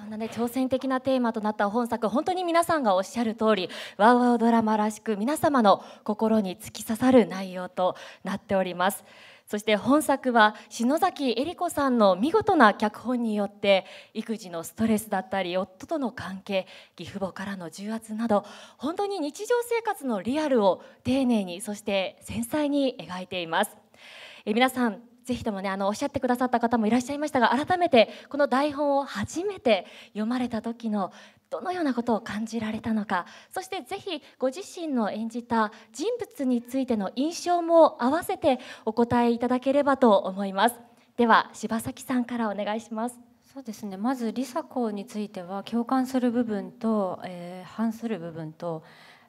そんなね挑戦的なテーマとなった本作本当に皆さんがおっしゃる通りワウワウドラマらしく皆様の心に突き刺さる内容となっておりますそして本作は篠崎恵里子さんの見事な脚本によって育児のストレスだったり夫との関係義父母からの重圧など本当に日常生活のリアルを丁寧にそして繊細に描いていますえ皆さんぜひともねあのおっしゃってくださった方もいらっしゃいましたが改めてこの台本を初めて読まれた時のどのようなことを感じられたのかそしてぜひご自身の演じた人物についての印象も合わせてお答えいただければと思いますでは柴崎さんからお願いしますそうですねまず梨紗子については共感する部分と、えー、反する部分と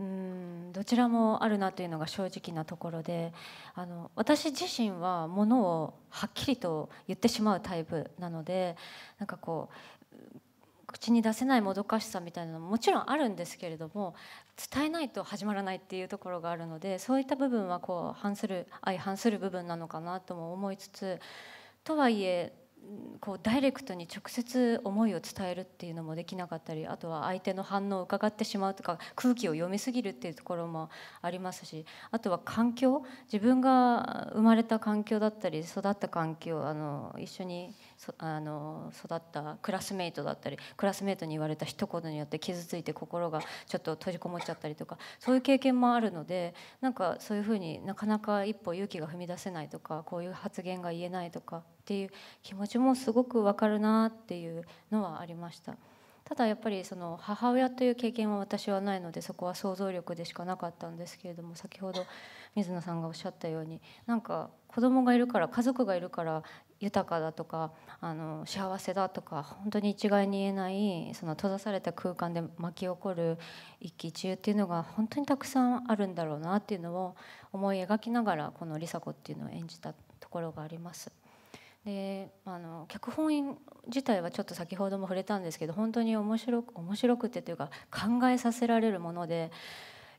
うんどちらもあるなというのが正直なところであの私自身はものをはっきりと言ってしまうタイプなのでなんかこう口に出せないもどかしさみたいなのももちろんあるんですけれども伝えないと始まらないっていうところがあるのでそういった部分はこう反する相反する部分なのかなとも思いつつとはいえこうダイレクトに直接思いを伝えるっていうのもできなかったりあとは相手の反応を伺ってしまうとか空気を読みすぎるっていうところもありますしあとは環境自分が生まれた環境だったり育った環境あの一緒にあの育ったクラスメートだったりクラスメートに言われた一言によって傷ついて心がちょっと閉じこもっちゃったりとかそういう経験もあるのでなんかそういうふうになかなか一歩勇気が踏み出せないとかこういう発言が言えないとかっていう気持ちもすごく分かるなっていうのはありました。ただやっぱりその母親という経験は私はないのでそこは想像力でしかなかったんですけれども先ほど水野さんがおっしゃったようになんか子供がいるから家族がいるから豊かだとかあの幸せだとか本当に一概に言えないその閉ざされた空間で巻き起こる一喜一憂っていうのが本当にたくさんあるんだろうなっていうのを思い描きながらこの「梨紗子」っていうのを演じたところがあります。であの脚本自体はちょっと先ほども触れたんですけど本当に面白く面白くてというか考えさせられるもので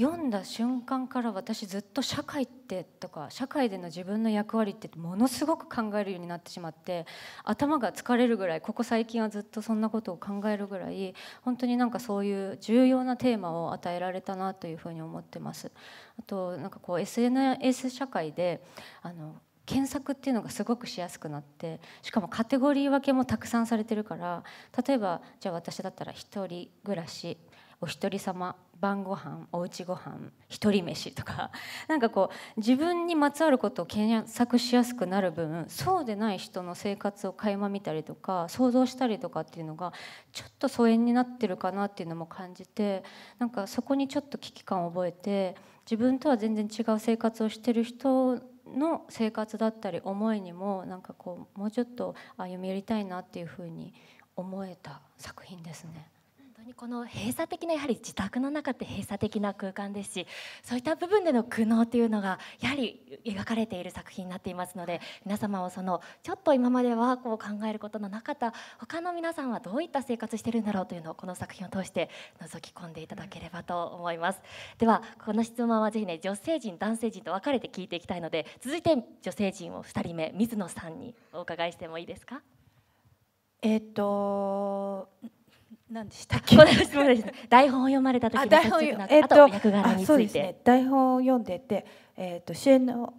読んだ瞬間から私ずっと社会ってとか社会での自分の役割ってものすごく考えるようになってしまって頭が疲れるぐらいここ最近はずっとそんなことを考えるぐらい本当になんかそういう重要なテーマを与えられたなというふうに思ってます。あとなんかこう SNS 社会であの検索っていうのがすごくしやすくなってしかもカテゴリー分けもたくさんされてるから例えばじゃあ私だったら1人暮らしお一人様晩ご飯おうちご飯一人飯とか なんかこう自分にまつわることを検索しやすくなる分そうでない人の生活を垣間見たりとか想像したりとかっていうのがちょっと疎遠になってるかなっていうのも感じてなんかそこにちょっと危機感を覚えて自分とは全然違う生活をしてる人の生活だったり思いにもなんかこうもうちょっと歩み寄りたいなっていうふうに思えた作品ですね。当にこの閉鎖的なやはり自宅の中って閉鎖的な空間ですしそういった部分での苦悩というのがやはり描かれている作品になっていますので皆様もそのちょっと今まではこう考えることのなかった他の皆さんはどういった生活してるんだろうというのをこの作品を通して覗き込んでいただければと思いますではこの質問はぜひね女性陣男性陣と分かれて聞いていきたいので続いて女性陣を2人目水野さんにお伺いしてもいいですかえっと何でしたっけ台本を読まれた時台本、えっと、役柄について、ね、台本を読んでて、えっと主演の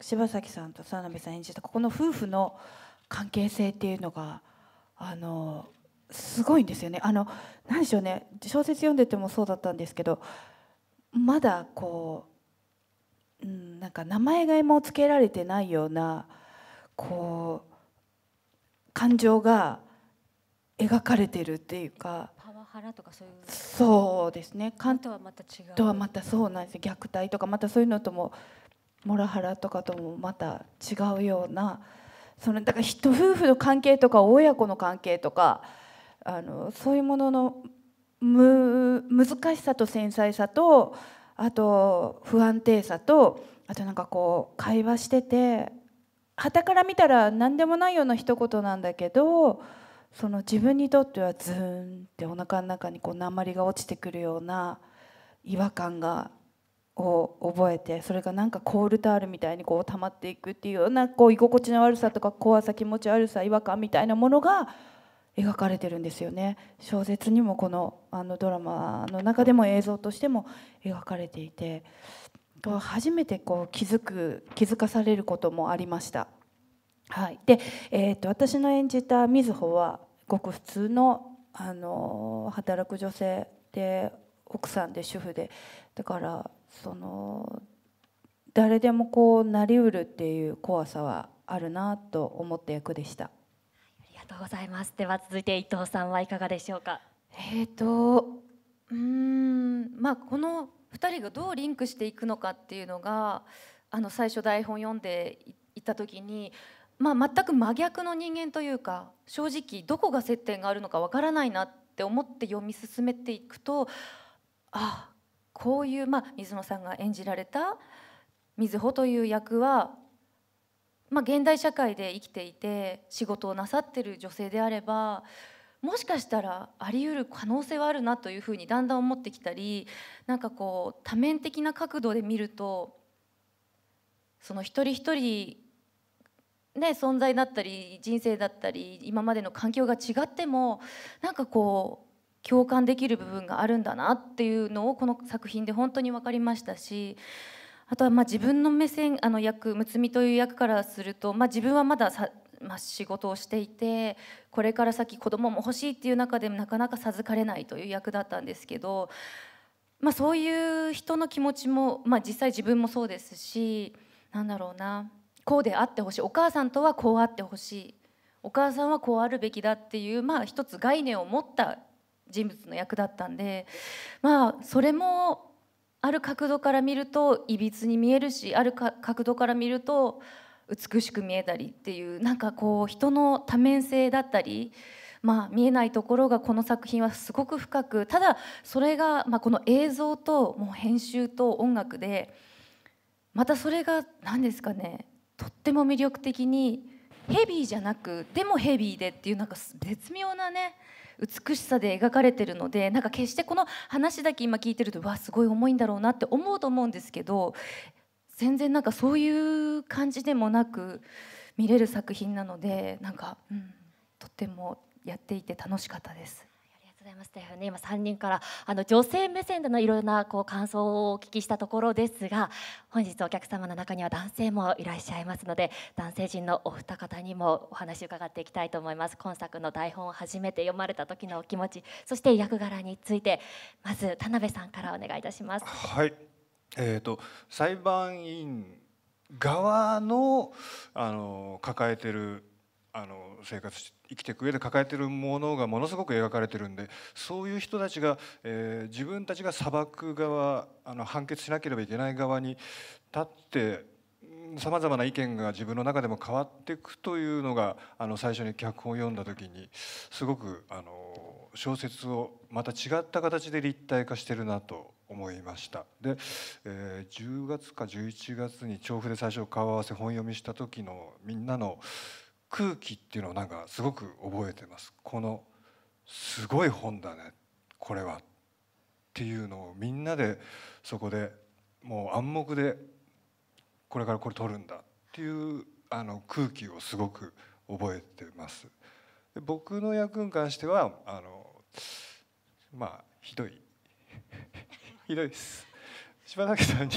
柴崎さんと澤部さん演じたここの夫婦の関係性っていうのがあのすごいんですよねあの何でしょうね小説読んでてもそうだったんですけどまだこう、うん、なんか名前がいもつけられてないようなこう感情が描かれてるっていうかパワハラとかそういうそうですね関とはまた違うとはまたそうなんです虐待とかまたそういうのともモラハラとかともまた違うようなそのだから人夫婦の関係とか親子の関係とかあのそういうもののむ難しさと繊細さとあと不安定さとあとなんかこう会話しててはたから見たら何でもないような一言なんだけど。その自分にとってはズーンってお腹の中にこう鉛が落ちてくるような違和感がを覚えてそれがなんかコールタールみたいにこう溜まっていくっていうようなこう居心地の悪さとか怖さ気持ち悪さ違和感みたいなものが描かれてるんですよね小説にもこのあのドラマの中でも映像としても描かれていて初めてこう気づく気づかされることもありました。はいでえーと、私の演じた瑞穂はごく普通のあの働く女性で奥さんで主婦でだからその誰でもこうなりうるっていう怖さはあるなと思った役でした。ありがとうございます。では続いて伊藤さんはいかがでしょうか。えっ、ー、と、うん、まあこの2人がどうリンクしていくのかっていうのが、あの最初台本読んでいった時にまあ、全く真逆の人間というか正直どこが接点があるのかわからないなって思って読み進めていくとああこういう、まあ、水野さんが演じられた水穂という役は、まあ、現代社会で生きていて仕事をなさってる女性であればもしかしたらあり得る可能性はあるなというふうにだんだん思ってきたりなんかこう多面的な角度で見るとその一人一人ね、存在だったり人生だったり今までの環境が違ってもなんかこう共感できる部分があるんだなっていうのをこの作品で本当に分かりましたしあとはまあ自分の目線あの役睦つみという役からすると、まあ、自分はまださ、まあ、仕事をしていてこれから先子供も欲しいっていう中でもなかなか授かれないという役だったんですけど、まあ、そういう人の気持ちも、まあ、実際自分もそうですしなんだろうなこうであってほしいお母さんとはこうあってほしいお母さんはこうあるべきだっていうまあ一つ概念を持った人物の役だったんでまあそれもある角度から見るといびつに見えるしある角度から見ると美しく見えたりっていうなんかこう人の多面性だったりまあ、見えないところがこの作品はすごく深くただそれが、まあ、この映像ともう編集と音楽でまたそれが何ですかねとっても魅力的にヘビーじゃなくでもヘビーでっていうなんか絶妙なね美しさで描かれてるのでなんか決してこの話だけ今聞いてるとわすごい重いんだろうなって思うと思うんですけど全然なんかそういう感じでもなく見れる作品なのでなんか、うん、とてもやっていて楽しかったです。ございましたよね今3人からあの女性目線でのいろんなこう感想をお聞きしたところですが本日お客様の中には男性もいらっしゃいますので男性陣のお二方にもお話を伺っていきたいと思います今作の台本を初めて読まれた時のお気持ちそして役柄についてまず田辺さんからお願いいたします。はいえーと裁判員側のあの抱えてるあの生活生きていく上で抱えてるものがものすごく描かれてるんでそういう人たちが、えー、自分たちが裁く側あの判決しなければいけない側に立ってさまざまな意見が自分の中でも変わっていくというのがあの最初に脚本を読んだ時にすごくあの小説をまた違った形で立体化してるなと思いましたで、えー、10月か11月に調布で最初顔合わせ本読みした時のみんなの空気っていうのをなんかすごく覚えてますこのすごい本だねこれはっていうのをみんなでそこでもう暗黙でこれからこれ撮るんだっていうあの空気をすごく覚えてます。僕の役に関してはあのまあひどい ひどいです。柴崎さんに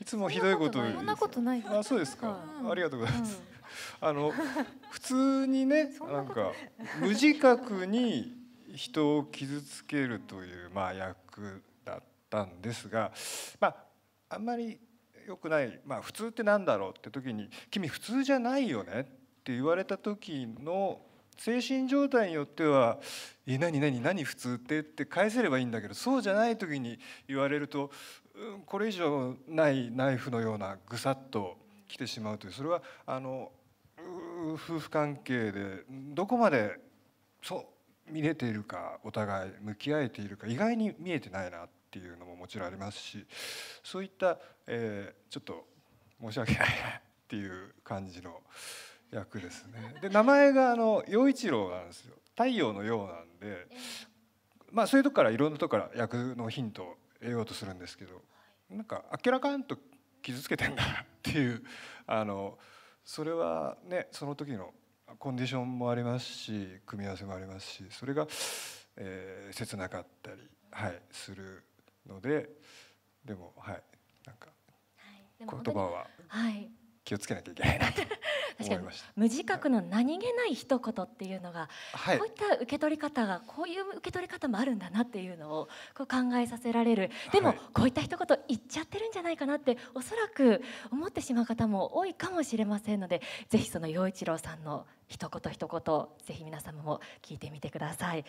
いつもひどいことを言うんですよ。あそうですか、うん、ありがとうございます。うんあの 普通にねなんか無自覚に人を傷つけるという、まあ、役だったんですが、まあ、あんまり良くない、まあ、普通って何だろうって時に「君普通じゃないよね」って言われた時の精神状態によっては「え何何何普通って」って返せればいいんだけどそうじゃない時に言われると、うん、これ以上ないナイフのようなぐさっと来てしまうというそれはあの夫婦関係でどこまでそう見れているかお互い向き合えているか意外に見えてないなっていうのももちろんありますしそういった、えー、ちょっと申し訳ないなっていう感じの役ですね。で名前があの陽一郎なんですよ太陽のようなんで、まあ、そういうとこからいろんなとこから役のヒントを得ようとするんですけどなんか明らかんと傷つけてんだなっていうあの。それはねその時のコンディションもありますし組み合わせもありますしそれが、えー、切なかったり、はい、するのででもはいなんか言葉は。はい気をつけなきゃいけないなと 思いました無自覚の何気ない一言っていうのが、はい、こういった受け取り方がこういう受け取り方もあるんだなっていうのをこう考えさせられるでも、はい、こういった一言言っちゃってるんじゃないかなっておそらく思ってしまう方も多いかもしれませんのでぜひその陽一郎さんの一言一言ぜひ皆様も聞いてみてください。